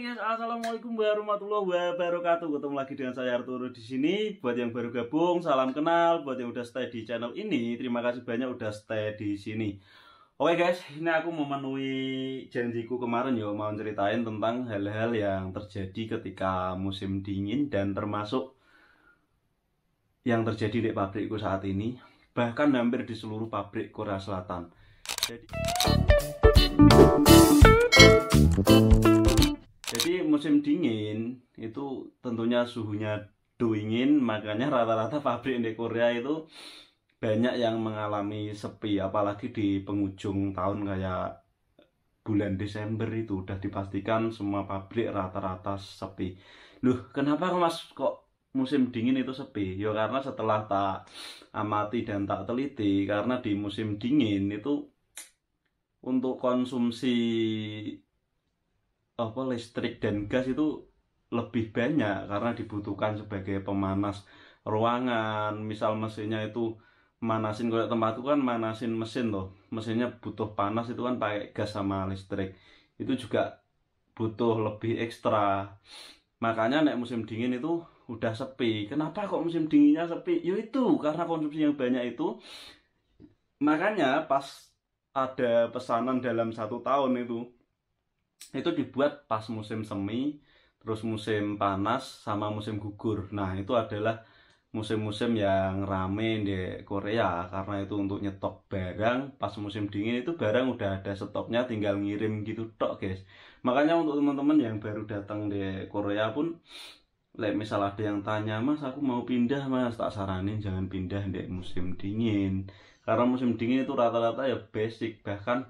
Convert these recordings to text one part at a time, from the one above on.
guys, assalamualaikum warahmatullahi wabarakatuh. Ketemu lagi dengan saya Arturo di sini. Buat yang baru gabung, salam kenal. Buat yang udah stay di channel ini, terima kasih banyak udah stay di sini. Oke guys, ini aku memenuhi janjiku kemarin ya mau ceritain tentang hal-hal yang terjadi ketika musim dingin dan termasuk yang terjadi di pabrikku saat ini, bahkan hampir di seluruh pabrik Korea Selatan. Jadi jadi musim dingin itu tentunya suhunya dingin, makanya rata-rata pabrik di Korea itu banyak yang mengalami sepi, apalagi di penghujung tahun kayak bulan Desember itu udah dipastikan semua pabrik rata-rata sepi. Loh, kenapa Mas kok musim dingin itu sepi? Ya karena setelah tak amati dan tak teliti, karena di musim dingin itu untuk konsumsi apa listrik dan gas itu lebih banyak karena dibutuhkan sebagai pemanas ruangan misal mesinnya itu manasin kalau tempatku kan manasin mesin loh mesinnya butuh panas itu kan pakai gas sama listrik itu juga butuh lebih ekstra makanya naik musim dingin itu udah sepi kenapa kok musim dinginnya sepi ya itu karena konsumsi yang banyak itu makanya pas ada pesanan dalam satu tahun itu itu dibuat pas musim semi terus musim panas sama musim gugur nah itu adalah musim-musim yang rame di Korea karena itu untuk nyetok barang pas musim dingin itu barang udah ada stoknya tinggal ngirim gitu tok guys makanya untuk teman-teman yang baru datang di Korea pun like misal ada yang tanya mas aku mau pindah mas tak saranin jangan pindah di musim dingin karena musim dingin itu rata-rata ya basic bahkan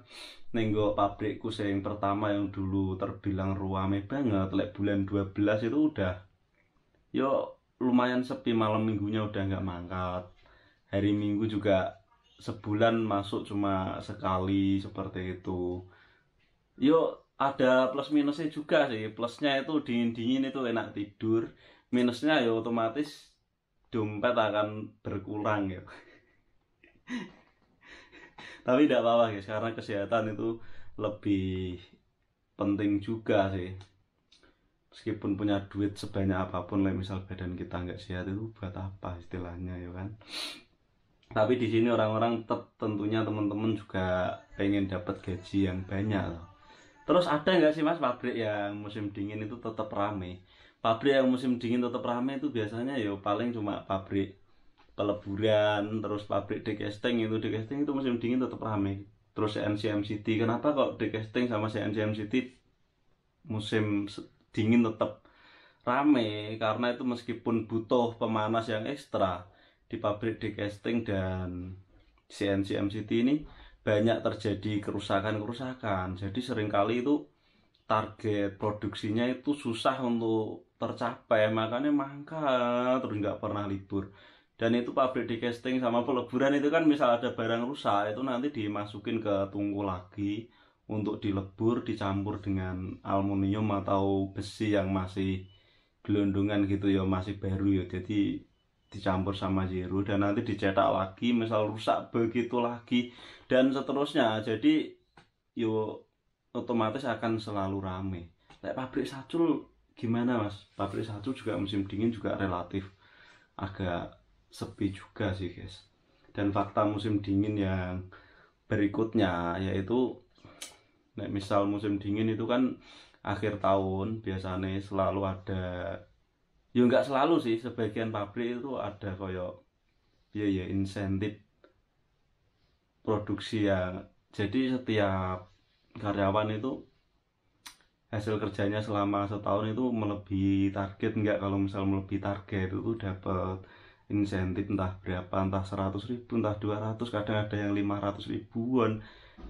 nenggo pabrikku yang pertama yang dulu terbilang ruame banget lek bulan 12 itu udah yo lumayan sepi malam minggunya udah nggak mangkat hari minggu juga sebulan masuk cuma sekali seperti itu yo ada plus minusnya juga sih plusnya itu dingin-dingin itu enak tidur minusnya ya otomatis dompet akan berkurang ya tapi tidak apa-apa guys karena kesehatan itu lebih penting juga sih meskipun punya duit sebanyak apapun lah misal badan kita nggak sehat itu buat apa istilahnya ya kan tapi di sini orang-orang tentunya teman-teman juga pengen dapat gaji yang banyak loh Terus ada nggak sih mas pabrik yang musim dingin itu tetap rame? Pabrik yang musim dingin tetap rame itu biasanya ya paling cuma pabrik peleburan terus pabrik decasting itu decasting itu musim dingin tetap ramai terus CNCM City kenapa kok decasting sama CNCM City musim dingin tetap ramai? karena itu meskipun butuh pemanas yang ekstra di pabrik decasting dan CNCM City ini banyak terjadi kerusakan-kerusakan jadi seringkali itu target produksinya itu susah untuk tercapai makanya mangkat terus nggak pernah libur dan itu pabrik di casting sama peleburan itu kan misal ada barang rusak itu nanti dimasukin ke tungku lagi untuk dilebur dicampur dengan aluminium atau besi yang masih gelondongan gitu ya masih baru ya jadi dicampur sama zero dan nanti dicetak lagi misal rusak begitu lagi dan seterusnya jadi yo otomatis akan selalu rame Lek pabrik sacul gimana mas pabrik sacul juga musim dingin juga relatif agak sepi juga sih guys dan fakta musim dingin yang berikutnya yaitu nek misal musim dingin itu kan akhir tahun biasanya selalu ada ya nggak selalu sih sebagian pabrik itu ada koyo ya ya insentif produksi ya jadi setiap karyawan itu hasil kerjanya selama setahun itu melebihi target nggak kalau misal melebihi target itu dapat insentif entah berapa entah 100 ribu entah 200 kadang ada yang 500 ribuan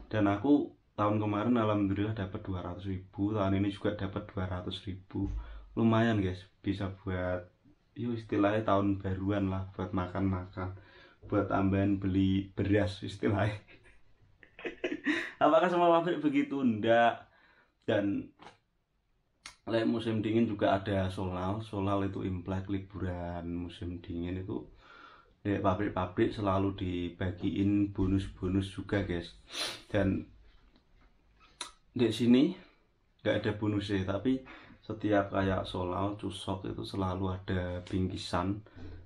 dan aku tahun kemarin alhamdulillah dapat 200 ribu tahun ini juga dapat 200 ribu lumayan guys bisa buat yuk istilahnya tahun baruan lah buat makan-makan buat tambahan beli beras istilahnya apakah semua pabrik begitu ndak dan lek musim dingin juga ada solal solal itu implek liburan musim dingin itu di pabrik-pabrik selalu dibagiin bonus-bonus juga guys dan di sini nggak ada bonus bonusnya tapi setiap kayak solal cusok itu selalu ada bingkisan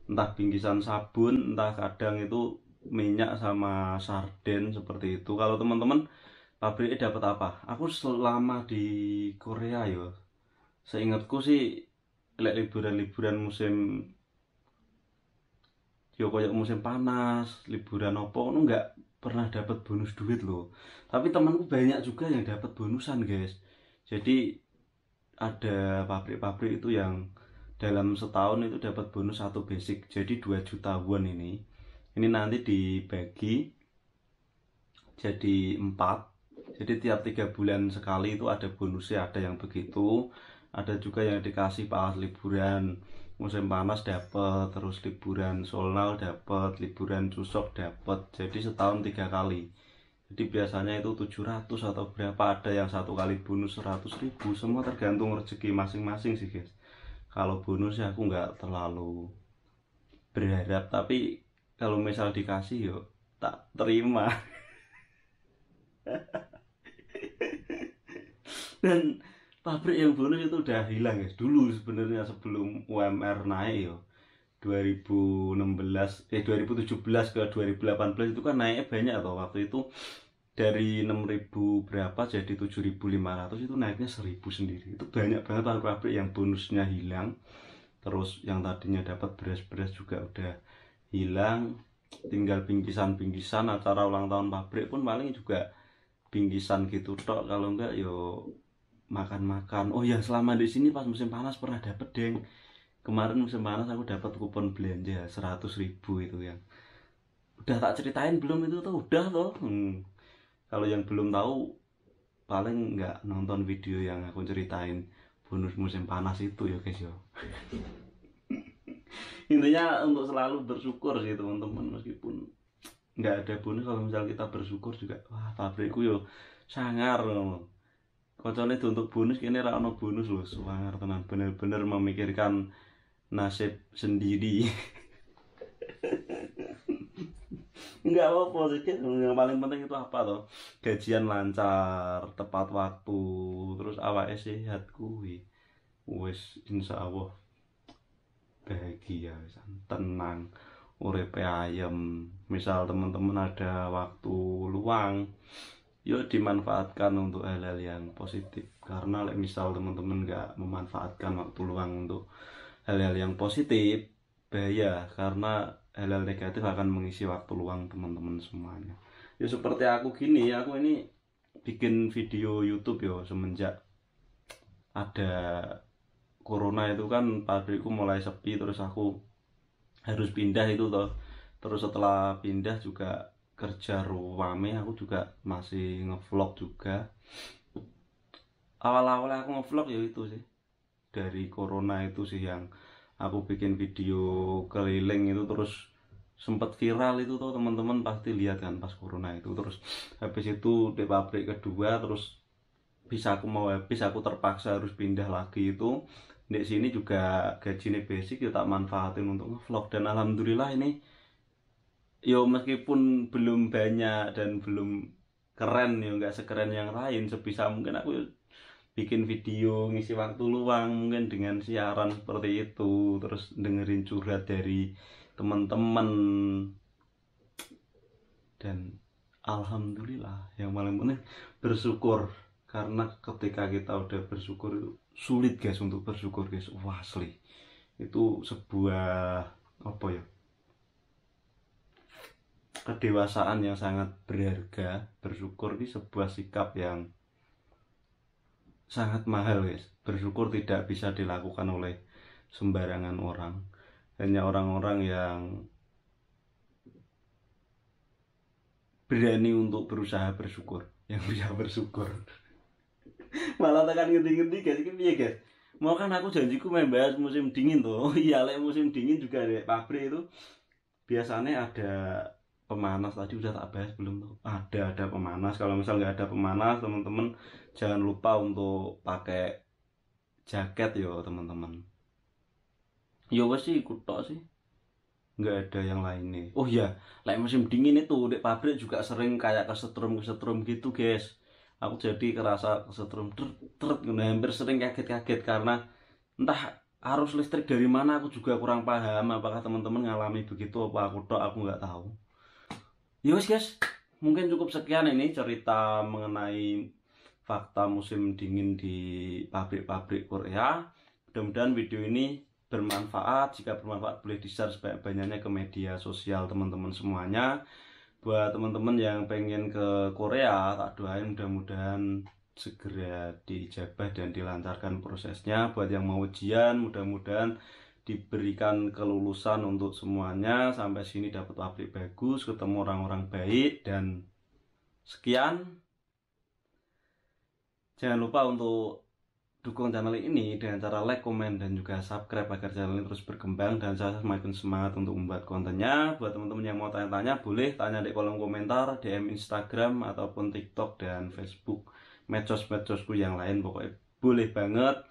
entah bingkisan sabun entah kadang itu minyak sama sarden seperti itu kalau teman-teman pabriknya dapat apa aku selama di Korea yo seingatku sih lek liburan-liburan musim yo koyok musim panas liburan opo, nu nggak pernah dapat bonus duit loh tapi temanku banyak juga yang dapat bonusan guys jadi ada pabrik-pabrik itu yang dalam setahun itu dapat bonus satu basic jadi 2 juta won ini ini nanti dibagi jadi 4 jadi tiap tiga bulan sekali itu ada bonusnya ada yang begitu ada juga yang dikasih pas liburan musim panas dapat terus liburan solal dapat liburan cusok dapat jadi setahun tiga kali jadi biasanya itu 700 atau berapa ada yang satu kali bonus 100 ribu semua tergantung rezeki masing-masing sih guys kalau bonus ya aku nggak terlalu berharap tapi kalau misal dikasih yuk tak terima dan pabrik yang bonus itu udah hilang guys dulu sebenarnya sebelum UMR naik yo 2016 eh 2017 ke 2018 itu kan naiknya banyak atau waktu itu dari 6000 berapa jadi 7500 itu naiknya 1000 sendiri itu banyak banget pabrik yang bonusnya hilang terus yang tadinya dapat beras-beras juga udah hilang tinggal bingkisan-bingkisan acara ulang tahun pabrik pun paling juga bingkisan gitu tok kalau enggak yo makan-makan oh ya selama di sini pas musim panas pernah dapet deng kemarin musim panas aku dapat kupon belanja seratus ribu itu yang udah tak ceritain belum itu tuh udah tuh hmm. kalau yang belum tahu paling nggak nonton video yang aku ceritain bonus musim panas itu ya guys ya intinya untuk selalu bersyukur sih teman-teman meskipun nggak ada bonus kalau misal kita bersyukur juga wah pabrikku yo sangar loh Kecuali untuk bonus kini rano bonus loh suwangar tenan bener-bener memikirkan nasib sendiri nggak apa-apa sih yang paling penting itu apa toh gajian lancar tepat waktu terus awalnya sehat kuwi wes insya Allah bahagia tenang urepe ayem misal teman-teman ada waktu luang yuk dimanfaatkan untuk hal-hal yang positif karena like, misal teman-teman nggak memanfaatkan waktu luang untuk hal-hal yang positif bahaya karena hal-hal negatif akan mengisi waktu luang teman-teman semuanya ya seperti aku gini aku ini bikin video YouTube yo semenjak ada corona itu kan pabrikku mulai sepi terus aku harus pindah itu toh terus setelah pindah juga kerja ruame aku juga masih ngevlog juga awal-awal aku ngevlog ya itu sih dari corona itu sih yang aku bikin video keliling itu terus sempat viral itu tuh teman-teman pasti lihat kan pas corona itu terus habis itu di pabrik kedua terus bisa aku mau habis aku terpaksa harus pindah lagi itu di sini juga gajinya basic ya tak manfaatin untuk ngevlog dan alhamdulillah ini yo meskipun belum banyak dan belum keren yo nggak sekeren yang lain sebisa mungkin aku bikin video ngisi waktu luang mungkin dengan siaran seperti itu terus dengerin curhat dari teman-teman dan alhamdulillah yang paling penting bersyukur karena ketika kita udah bersyukur itu sulit guys untuk bersyukur guys wah asli itu sebuah apa ya kedewasaan yang sangat berharga bersyukur ini sebuah sikap yang sangat mahal guys bersyukur tidak bisa dilakukan oleh sembarangan orang hanya orang-orang yang berani untuk berusaha bersyukur yang bisa bersyukur malah tekan ngerti-ngerti guys ini ya guys mau kan aku janjiku membahas musim dingin tuh iya musim dingin juga ada pabrik itu biasanya ada pemanas tadi udah tak bahas belum tuh ada ada pemanas kalau misal nggak ada pemanas teman-teman jangan lupa untuk pakai jaket yo teman-teman yo apa sih kutok sih nggak ada yang lain nih oh ya lain musim dingin itu di pabrik juga sering kayak kesetrum kesetrum gitu guys aku jadi kerasa kesetrum ter ter gitu. hampir sering kaget-kaget karena entah arus listrik dari mana aku juga kurang paham apakah teman-teman ngalami begitu apa aku tok aku nggak tahu Yus ya guys, mungkin cukup sekian ini cerita mengenai fakta musim dingin di pabrik-pabrik Korea. Mudah-mudahan video ini bermanfaat. Jika bermanfaat boleh di-share sebanyak-banyaknya ke media sosial teman-teman semuanya. Buat teman-teman yang pengen ke Korea, tak doain mudah-mudahan segera dijabah dan dilancarkan prosesnya. Buat yang mau ujian, mudah-mudahan diberikan kelulusan untuk semuanya sampai sini dapat pabrik bagus ketemu orang-orang baik dan sekian jangan lupa untuk dukung channel ini dengan cara like, komen, dan juga subscribe agar channel ini terus berkembang dan saya semakin semangat untuk membuat kontennya buat teman-teman yang mau tanya-tanya boleh tanya di kolom komentar DM Instagram ataupun TikTok dan Facebook medsos-medsosku yang lain pokoknya boleh banget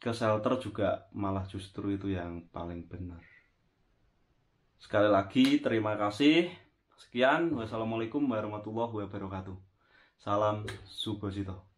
ke shelter juga malah justru itu yang paling benar. Sekali lagi terima kasih. Sekian. Wassalamualaikum warahmatullahi wabarakatuh. Salam Subosito.